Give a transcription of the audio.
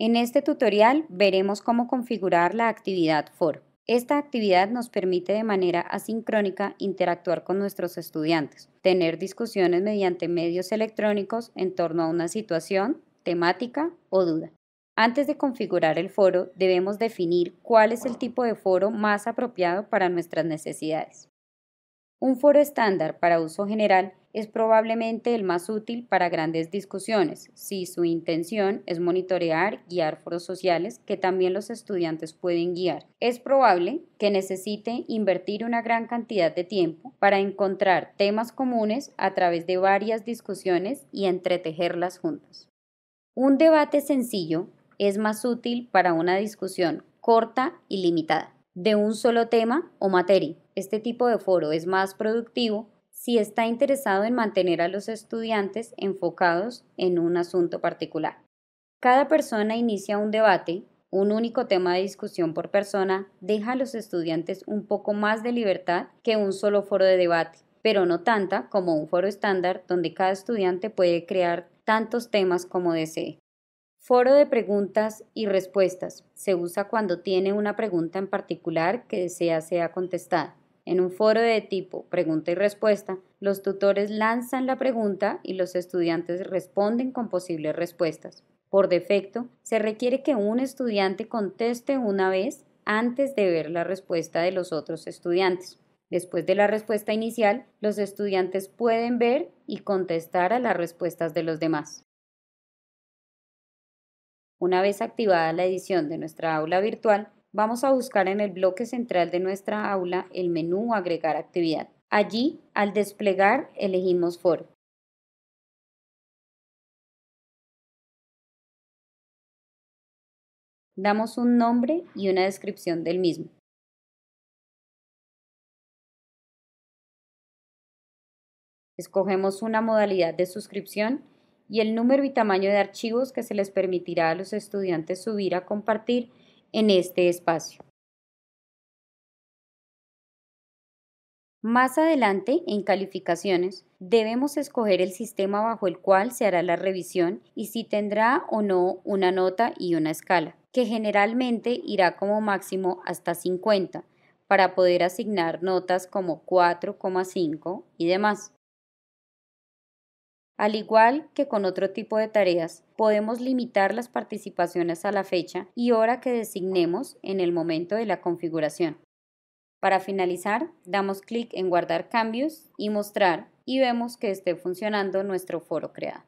En este tutorial veremos cómo configurar la actividad Foro. Esta actividad nos permite de manera asincrónica interactuar con nuestros estudiantes, tener discusiones mediante medios electrónicos en torno a una situación, temática o duda. Antes de configurar el foro, debemos definir cuál es el tipo de foro más apropiado para nuestras necesidades. Un foro estándar para uso general es probablemente el más útil para grandes discusiones, si su intención es monitorear, y guiar foros sociales que también los estudiantes pueden guiar. Es probable que necesite invertir una gran cantidad de tiempo para encontrar temas comunes a través de varias discusiones y entretejerlas juntas. Un debate sencillo es más útil para una discusión corta y limitada de un solo tema o materia este tipo de foro es más productivo si está interesado en mantener a los estudiantes enfocados en un asunto particular. Cada persona inicia un debate, un único tema de discusión por persona deja a los estudiantes un poco más de libertad que un solo foro de debate, pero no tanta como un foro estándar donde cada estudiante puede crear tantos temas como desee. Foro de preguntas y respuestas. Se usa cuando tiene una pregunta en particular que desea sea contestada. En un foro de tipo pregunta y respuesta, los tutores lanzan la pregunta y los estudiantes responden con posibles respuestas. Por defecto, se requiere que un estudiante conteste una vez antes de ver la respuesta de los otros estudiantes. Después de la respuesta inicial, los estudiantes pueden ver y contestar a las respuestas de los demás. Una vez activada la edición de nuestra aula virtual, Vamos a buscar en el bloque central de nuestra aula el menú Agregar actividad. Allí, al desplegar, elegimos foro. Damos un nombre y una descripción del mismo. Escogemos una modalidad de suscripción y el número y tamaño de archivos que se les permitirá a los estudiantes subir a compartir en este espacio. Más adelante, en calificaciones, debemos escoger el sistema bajo el cual se hará la revisión y si tendrá o no una nota y una escala, que generalmente irá como máximo hasta 50 para poder asignar notas como 4,5 y demás. Al igual que con otro tipo de tareas, podemos limitar las participaciones a la fecha y hora que designemos en el momento de la configuración. Para finalizar, damos clic en Guardar cambios y Mostrar y vemos que esté funcionando nuestro foro creado.